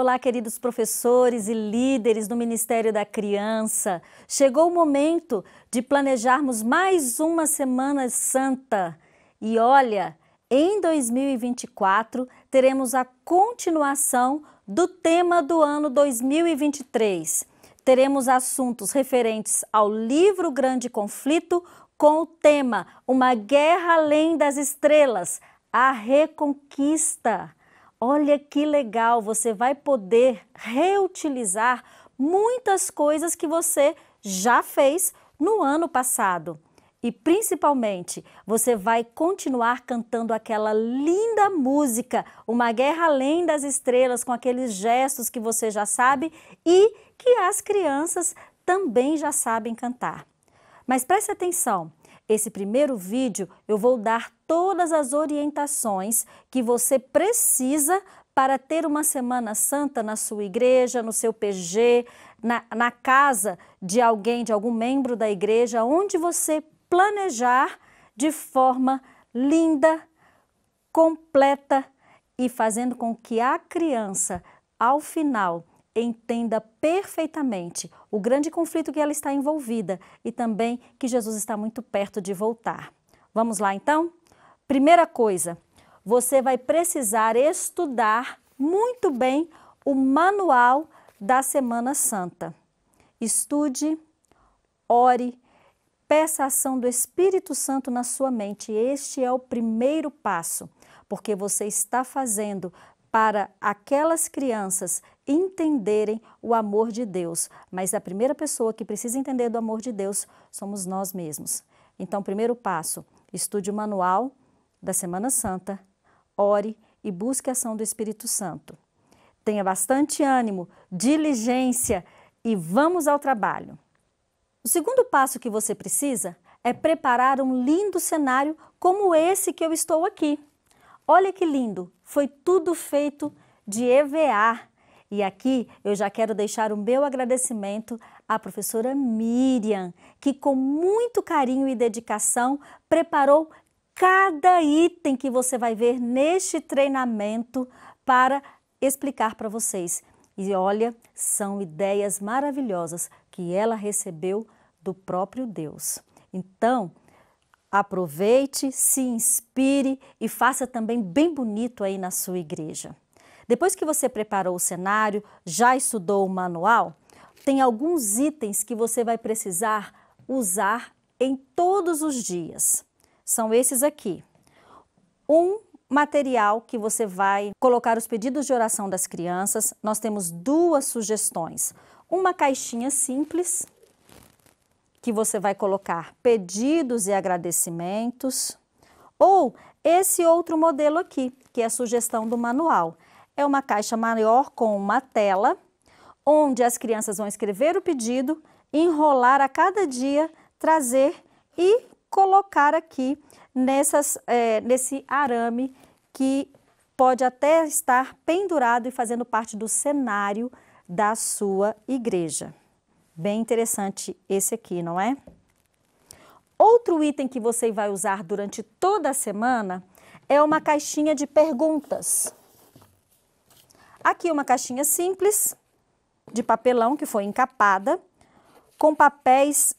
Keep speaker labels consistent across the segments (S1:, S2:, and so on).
S1: Olá, queridos professores e líderes do Ministério da Criança. Chegou o momento de planejarmos mais uma Semana Santa. E olha, em 2024 teremos a continuação do tema do ano 2023. Teremos assuntos referentes ao livro Grande Conflito com o tema Uma Guerra Além das Estrelas, a Reconquista. Olha que legal, você vai poder reutilizar muitas coisas que você já fez no ano passado. E principalmente, você vai continuar cantando aquela linda música, Uma Guerra Além das Estrelas, com aqueles gestos que você já sabe e que as crianças também já sabem cantar. Mas preste atenção, esse primeiro vídeo eu vou dar todas as orientações que você precisa para ter uma Semana Santa na sua igreja, no seu PG, na, na casa de alguém, de algum membro da igreja, onde você planejar de forma linda, completa e fazendo com que a criança, ao final, entenda perfeitamente o grande conflito que ela está envolvida e também que Jesus está muito perto de voltar. Vamos lá então? Primeira coisa, você vai precisar estudar muito bem o manual da Semana Santa. Estude, ore, peça a ação do Espírito Santo na sua mente. Este é o primeiro passo, porque você está fazendo para aquelas crianças entenderem o amor de Deus. Mas a primeira pessoa que precisa entender do amor de Deus somos nós mesmos. Então, primeiro passo: estude o manual da Semana Santa, ore e busque a ação do Espírito Santo. Tenha bastante ânimo, diligência e vamos ao trabalho. O segundo passo que você precisa é preparar um lindo cenário como esse que eu estou aqui. Olha que lindo! Foi tudo feito de EVA, e aqui eu já quero deixar o meu agradecimento à professora Miriam, que com muito carinho e dedicação preparou cada item que você vai ver neste treinamento para explicar para vocês. E olha, são ideias maravilhosas que ela recebeu do próprio Deus. Então, aproveite, se inspire e faça também bem bonito aí na sua igreja. Depois que você preparou o cenário, já estudou o manual, tem alguns itens que você vai precisar usar em todos os dias. São esses aqui. Um material que você vai colocar os pedidos de oração das crianças. Nós temos duas sugestões. Uma caixinha simples, que você vai colocar pedidos e agradecimentos, ou esse outro modelo aqui, que é a sugestão do manual. É uma caixa maior com uma tela, onde as crianças vão escrever o pedido, enrolar a cada dia, trazer e colocar aqui nessas, é, nesse arame que pode até estar pendurado e fazendo parte do cenário da sua igreja. Bem interessante esse aqui, não é? Outro item que você vai usar durante toda a semana é uma caixinha de perguntas. Aqui uma caixinha simples de papelão que foi encapada com papéis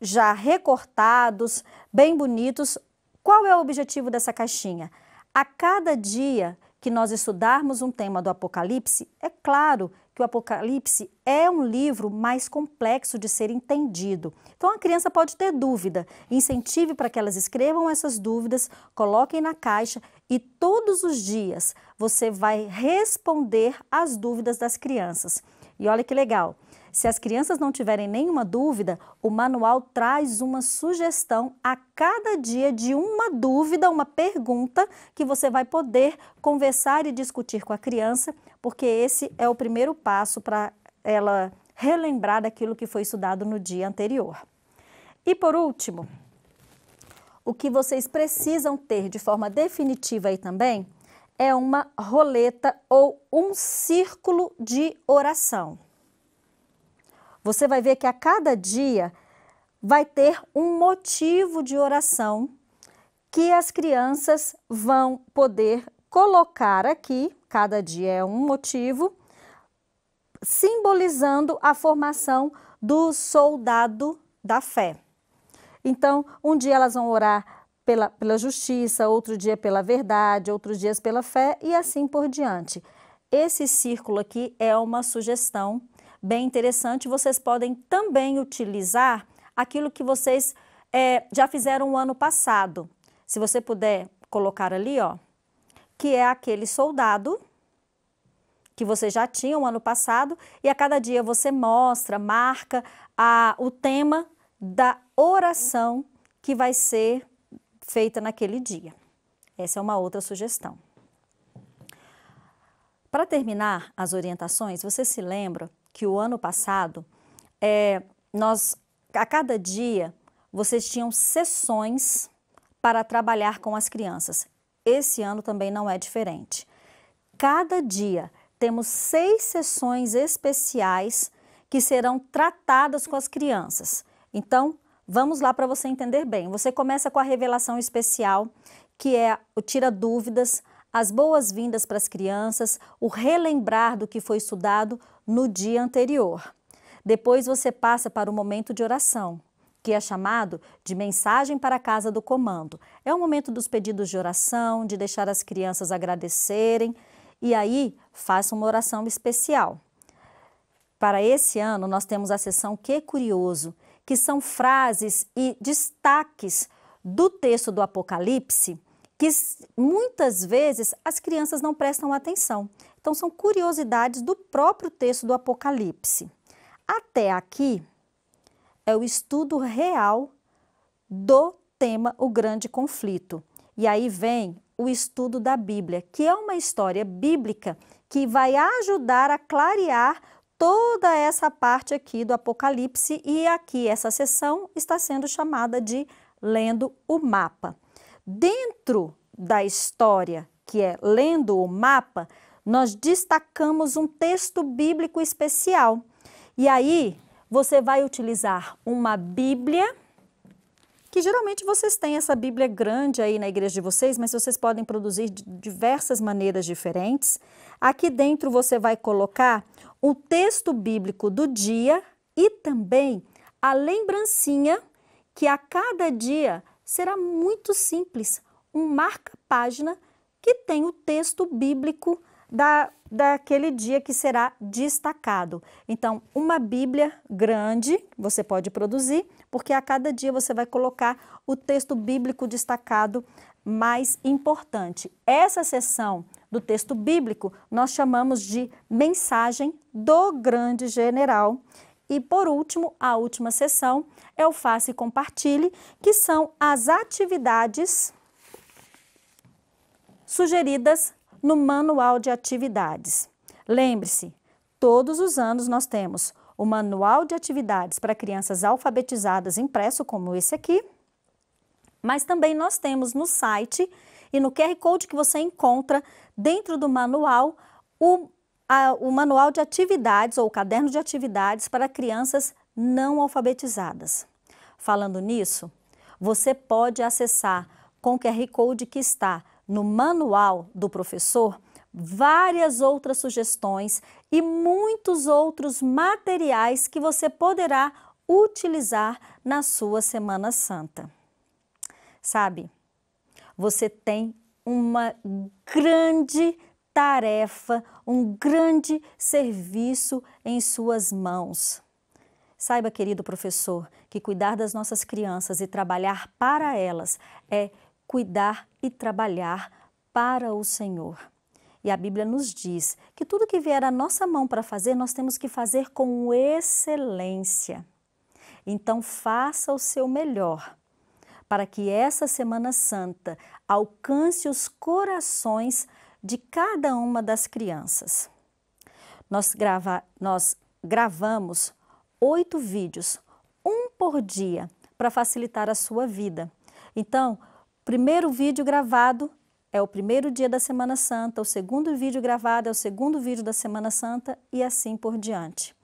S1: já recortados, bem bonitos. Qual é o objetivo dessa caixinha? A cada dia que nós estudarmos um tema do Apocalipse, é claro que o Apocalipse é um livro mais complexo de ser entendido. Então a criança pode ter dúvida. Incentive para que elas escrevam essas dúvidas, coloquem na caixa e todos os dias você vai responder às dúvidas das crianças. E olha que legal. Se as crianças não tiverem nenhuma dúvida, o manual traz uma sugestão a cada dia de uma dúvida, uma pergunta que você vai poder conversar e discutir com a criança, porque esse é o primeiro passo para ela relembrar daquilo que foi estudado no dia anterior. E por último, o que vocês precisam ter de forma definitiva aí também é uma roleta ou um círculo de oração. Você vai ver que a cada dia vai ter um motivo de oração que as crianças vão poder colocar aqui, cada dia é um motivo, simbolizando a formação do soldado da fé. Então, um dia elas vão orar pela, pela justiça, outro dia pela verdade, outros dias pela fé e assim por diante. Esse círculo aqui é uma sugestão bem interessante. Vocês podem também utilizar aquilo que vocês é, já fizeram o ano passado. Se você puder colocar ali, ó, que é aquele soldado que você já tinha o ano passado e a cada dia você mostra, marca a, o tema da oração que vai ser feita naquele dia. Essa é uma outra sugestão. Para terminar as orientações, você se lembra que o ano passado é, nós a cada dia vocês tinham sessões para trabalhar com as crianças. Esse ano também não é diferente. Cada dia temos seis sessões especiais que serão tratadas com as crianças. Então, vamos lá para você entender bem. Você começa com a revelação especial, que é o tira dúvidas, as boas-vindas para as crianças, o relembrar do que foi estudado no dia anterior. Depois você passa para o momento de oração, que é chamado de mensagem para a casa do comando. É o momento dos pedidos de oração, de deixar as crianças agradecerem e aí faça uma oração especial. Para esse ano, nós temos a sessão Que Curioso, que são frases e destaques do texto do Apocalipse que muitas vezes as crianças não prestam atenção. Então, são curiosidades do próprio texto do Apocalipse. Até aqui é o estudo real do tema O Grande Conflito. E aí vem o estudo da Bíblia, que é uma história bíblica que vai ajudar a clarear toda essa parte aqui do Apocalipse e aqui essa sessão está sendo chamada de lendo o mapa. Dentro da história, que é lendo o mapa, nós destacamos um texto bíblico especial. E aí você vai utilizar uma Bíblia que geralmente vocês têm essa Bíblia grande aí na igreja de vocês, mas vocês podem produzir de diversas maneiras diferentes. Aqui dentro você vai colocar o texto bíblico do dia e também a lembrancinha que a cada dia será muito simples, um marca-página que tem o texto bíblico da daquele dia que será destacado. Então, uma Bíblia grande você pode produzir, porque a cada dia você vai colocar o texto bíblico destacado mais importante. Essa sessão do texto bíblico nós chamamos de mensagem do grande general. E por último, a última sessão é o Faça e Compartilhe, que são as atividades sugeridas no Manual de Atividades. Lembre-se, todos os anos nós temos o Manual de Atividades para Crianças Alfabetizadas impresso, como esse aqui, mas também nós temos no site e no QR Code que você encontra dentro do manual o, a, o manual de atividades ou o caderno de atividades para crianças não alfabetizadas. Falando nisso, você pode acessar com o QR Code que está no manual do professor várias outras sugestões e muitos outros materiais que você poderá utilizar na sua Semana Santa. Sabe, você tem uma grande tarefa, um grande serviço em suas mãos. Saiba, querido professor, que cuidar das nossas crianças e trabalhar para elas é cuidar e trabalhar para o Senhor. E a Bíblia nos diz que tudo que vier à nossa mão para fazer, nós temos que fazer com excelência. Então, faça o seu melhor para que essa Semana Santa alcance os corações de cada uma das crianças. Nós, grava, nós gravamos oito vídeos, um por dia, para facilitar a sua vida. Então, primeiro vídeo gravado é o primeiro dia da Semana Santa, o segundo vídeo gravado é o segundo vídeo da Semana Santa e assim por diante.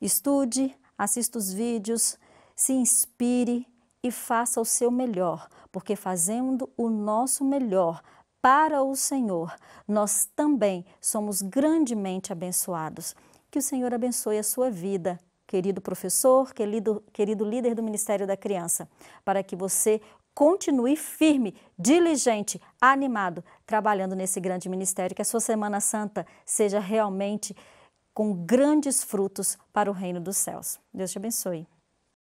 S1: Estude, assista os vídeos, se inspire e faça o seu melhor, porque fazendo o nosso melhor para o Senhor, nós também somos grandemente abençoados. Que o Senhor abençoe a sua vida, querido professor, querido, querido líder do Ministério da Criança, para que você continue firme, diligente, animado, trabalhando nesse grande ministério. Que a sua Semana Santa seja realmente com grandes frutos para o reino dos céus. Deus te abençoe.